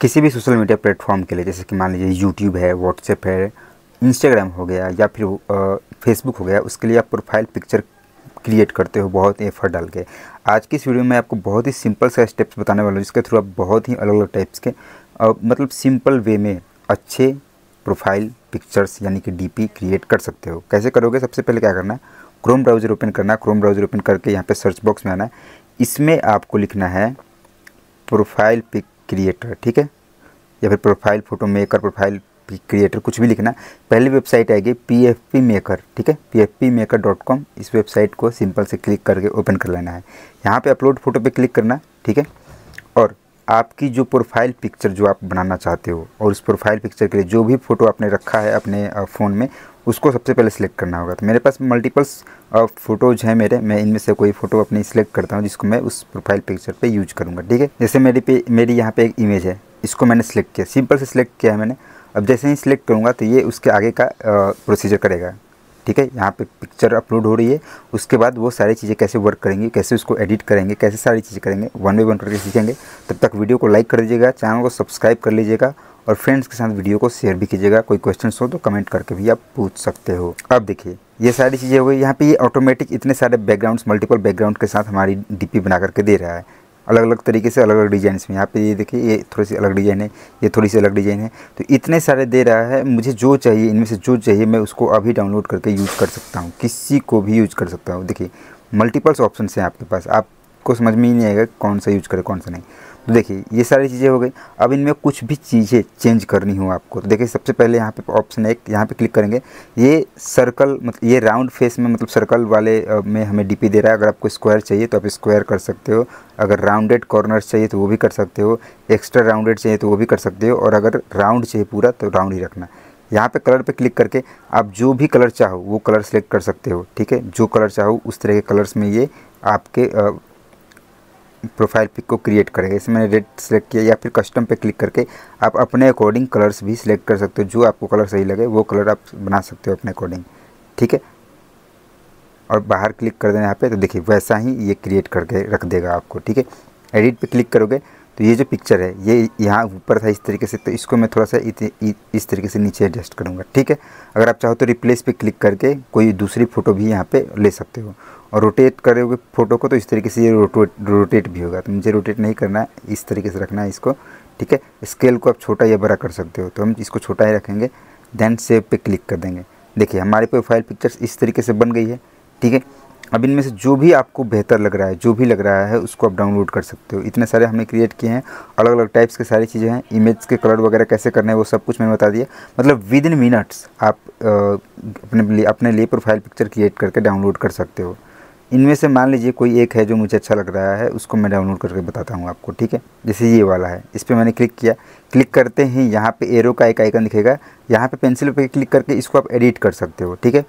किसी भी social media platform के लिए जैसे कि मान लीजिए यूट्यूब है व्हाट्सएप है इंस्टाग्राम हो गया या फिर फेसबुक हो गया उसके लिए आप प्रोफाइल पिक्चर क्रिएट करते हो बहुत ही एफर्ट डाल के आज की इस वीडियो में आपको बहुत ही सिंपल सा स्टेप्स बताने वाला हूँ जिसके थ्रू आप बहुत ही अलग अलग टाइप्स के आ, मतलब सिंपल वे में अच्छे प्रोफाइल पिक्चर्स यानी कि डीपी क्रिएट कर सकते हो कैसे करोगे सबसे पहले क्या करना है क्रोम ब्राउज़र ओपन करना क्रोम ब्राउज़र ओपन करके यहाँ पर सर्च बॉक्स में आना इसमें आपको लिखना है प्रोफाइल पिक क्रिएटर ठीक है या फिर profile photo maker profile creator कुछ भी लिखना पहली वेबसाइट आएगी पी एफ पी मेकर ठीक है P F P maker dot com इस वेबसाइट को सिंपल से क्लिक करके ओपन कर लेना है यहाँ पे अपलोड फोटो पे क्लिक करना ठीक है और आपकी जो प्रोफाइल पिक्चर जो आप बनाना चाहते हो और उस प्रोफाइल पिक्चर के लिए जो भी फ़ोटो आपने रखा है अपने फ़ोन में उसको सबसे पहले सिलेक्ट करना होगा तो मेरे पास मल्टीपल्स फ़ोटोज़ हैं मेरे मैं इनमें से कोई फ़ोटो अपनी सिलेक्ट करता हूँ जिसको मैं उस प्रोफाइल पिक्चर पर यूज करूँगा ठीक है जैसे मेरी पे मेरी यहाँ पे एक इमेज है इसको मैंने सिलेक्ट किया सिंपल से सिलेक्ट किया है मैंने अब जैसे ही सिलेक्ट करूँगा तो ये उसके आगे का प्रोसीजर करेगा ठीक है यहाँ पे पिक्चर अपलोड हो रही है उसके बाद वो सारी चीज़ें कैसे वर्क करेंगी कैसे उसको एडिट करेंगे कैसे सारी चीज़ें करेंगे वन बाई वन करके सीखेंगे तब तक वीडियो को लाइक कर दीजिएगा चैनल को सब्सक्राइब कर लीजिएगा और फ्रेंड्स के साथ वीडियो को शेयर भी कीजिएगा कोई क्वेश्चन हो तो कमेंट करके भी आप पूछ सकते हो अब देखिए ये सारी चीज़ें हो गई यहाँ पे ये ऑटोमेटिक इतने सारे बैकग्राउंड्स मल्टीपल बैकग्राउंड के साथ हमारी डीपी बना करके दे रहा है अलग अलग तरीके से अलग अलग डिज़ाइन में यहाँ पे ये देखिए ये थोड़ी सी अलग डिज़ाइन है ये थोड़ी सी अलग डिज़ाइन है तो इतने सारे दे रहा है मुझे जो चाहिए इनमें से जो चाहिए मैं उसको अभी डाउनलोड करके यूज़ कर सकता हूँ किसी को भी यूज कर सकता हूँ देखिए मल्टीपल्स ऑप्शन हैं आपके पास आपको समझ में ही नहीं आएगा कौन सा यूज करें कौन सा नहीं तो देखिए ये सारी चीज़ें हो गई अब इनमें कुछ भी चीज़ें चेंज करनी हो आपको तो देखिए सबसे पहले यहाँ पे ऑप्शन एक यहाँ पे क्लिक करेंगे ये सर्कल मतलब ये राउंड फेस में मतलब सर्कल वाले में हमें डीपी दे रहा है अगर आपको स्क्वायर चाहिए तो आप स्क्वायर कर सकते हो अगर राउंडेड कॉर्नर चाहिए तो वो भी कर सकते हो एक्स्ट्रा राउंडेड चाहिए तो वो भी कर सकते हो और अगर राउंड चाहिए पूरा तो राउंड ही रखना यहाँ पे कलर पे क्लिक करके आप जो भी कलर चाहो वो कलर सेलेक्ट कर सकते हो ठीक है जो कलर चाहो उस तरह के कलर्स में ये आपके प्रोफाइल पिक को क्रिएट करेगा इसमें मैंने रेड सेलेक्ट किया या फिर कस्टम पे क्लिक करके आप अपने अकॉर्डिंग कलर्स भी सिलेक्ट कर सकते हो जो आपको कलर सही लगे वो कलर आप बना सकते हो अपने अकॉर्डिंग ठीक है और बाहर क्लिक कर देना यहाँ पे तो देखिए वैसा ही ये क्रिएट करके रख देगा आपको ठीक है एडिट पे क्लिक करोगे तो ये जो पिक्चर है ये यहाँ ऊपर था इस तरीके से तो इसको मैं थोड़ा सा इस तरीके से नीचे एडजस्ट करूँगा ठीक है अगर आप चाहो तो रिप्लेस पे क्लिक करके कोई दूसरी फ़ोटो भी यहाँ पे ले सकते हो और रोटेट करोगे फ़ोटो को तो इस तरीके से ये रोटेट रोटेट भी होगा तो मुझे रोटेट नहीं करना है इस तरीके से रखना है इसको ठीक है स्केल को आप छोटा या बड़ा कर सकते हो तो हम इसको छोटा ही रखेंगे देन सेव पे क्लिक कर देंगे देखिए हमारी प्रोफाइल पिक्चर्स इस तरीके से बन गई है ठीक है अब इनमें से जो भी आपको बेहतर लग रहा है जो भी लग रहा है उसको आप डाउनलोड कर सकते हो इतने सारे हमने क्रिएट किए हैं अलग अलग टाइप्स के सारी चीज़ें हैं इमेज के कलर वगैरह कैसे करने हैं वो सब कुछ मैंने बता दिया मतलब विद इन मिनट्स आप अपने लिए अपने लिए प्रोफाइल पिक्चर क्रिएट करके डाउनलोड कर सकते हो इनमें से मान लीजिए कोई एक है जो मुझे अच्छा लग रहा है उसको मैं डाउनलोड करके बताता हूँ आपको ठीक है जैसे ये वाला है इस पर मैंने क्लिक किया क्लिक करते ही यहाँ पे एरो का एक आइकन दिखेगा यहाँ पे पेंसिल पे क्लिक करके इसको आप एडिट कर सकते हो ठीक है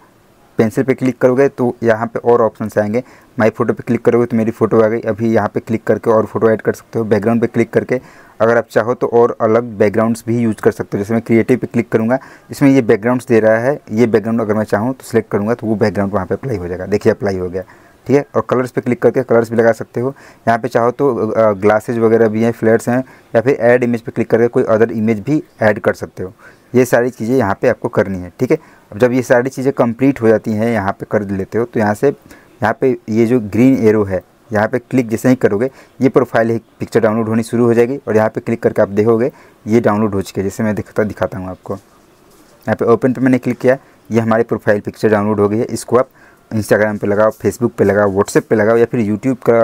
पेंसिल पे क्लिक करोगे तो यहाँ पे और ऑप्शन आएंगे माई फोटो पे क्लिक करोगे तो मेरी फोटो आ गई अभी यहाँ पे क्लिक करके और फोटो ऐड कर सकते हो बैकग्राउंड पे क्लिक करके अगर आप चाहो तो और अलग बैकग्राउंड्स भी यूज़ कर सकते हो जैसे मैं क्रिएटिव पे क्लिक करूँगा इसमें ये बैकग्राउंड्स दे रहा है ये बैकग्राउंड अगर मैं चाहूँ तो सिलेक्ट करूँगा तो वो बैकग्राउंड वहाँ पर अप्लाई हो जाएगा देखिए अप्लाई हो गया ठीक है और कलर्स पे क्लिक करके कलर्स भी लगा सकते हो यहाँ पे चाहो तो ग्लासेज वगैरह भी हैं फ्लेयर्स हैं या फिर ऐड इमेज पे क्लिक करके कोई अदर इमेज भी ऐड कर सकते हो ये सारी चीज़ें यहाँ पे आपको करनी है ठीक है अब जब ये सारी चीज़ें कंप्लीट हो जाती हैं यहाँ पे कर लेते हो तो यहाँ से यहाँ पे ये जो ग्रीन एरो है यहाँ पे क्लिक जैसे ही करोगे ये प्रोफाइल पिक्चर डाउनलोड होनी शुरू हो जाएगी और यहाँ पे क्लिक करके आप देखोगे ये डाउनलोड हो चुके जैसे मैं दिखता दिखाता हूँ आपको यहाँ पर ओपन पर मैंने क्लिक किया ये हमारी प्रोफाइल पिक्चर डाउनलोड हो गई है इसको आप इंस्टाग्राम पर लगाओ फेसबुक पर लगाओ व्हाट्सएप पर लगाओ या फिर यूट्यूब का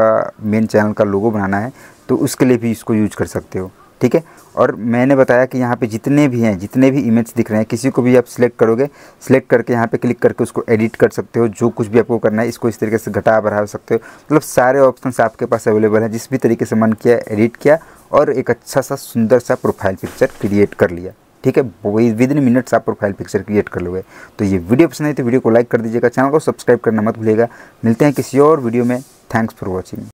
मेन चैनल का लोगो बनाना है तो उसके लिए भी इसको यूज कर सकते हो ठीक है और मैंने बताया कि यहाँ पे जितने भी हैं जितने भी इमेज दिख रहे हैं किसी को भी आप सिलेक्ट करोगे सिलेक्ट करके यहाँ पे क्लिक करके उसको एडिट कर सकते हो जो कुछ भी आपको करना है इसको इस तरीके से घटा बढ़ा सकते हो मतलब सारे ऑप्शन आपके पास अवेलेबल है जिस भी तरीके से मन किया एडिट किया और एक अच्छा सा सुंदर सा प्रोफाइल पिक्चर क्रिएट कर लिया ठीक है विद इन मिनट्स आप प्रोफाइल पिक्चर क्रिएट कर लोगे तो ये वीडियो पसंद आई तो वीडियो को लाइक कर दीजिएगा चैनल को सब्सक्राइब करना मत भूलेगा मिलते हैं किसी और वीडियो में थैंक्स फॉर वॉचिंग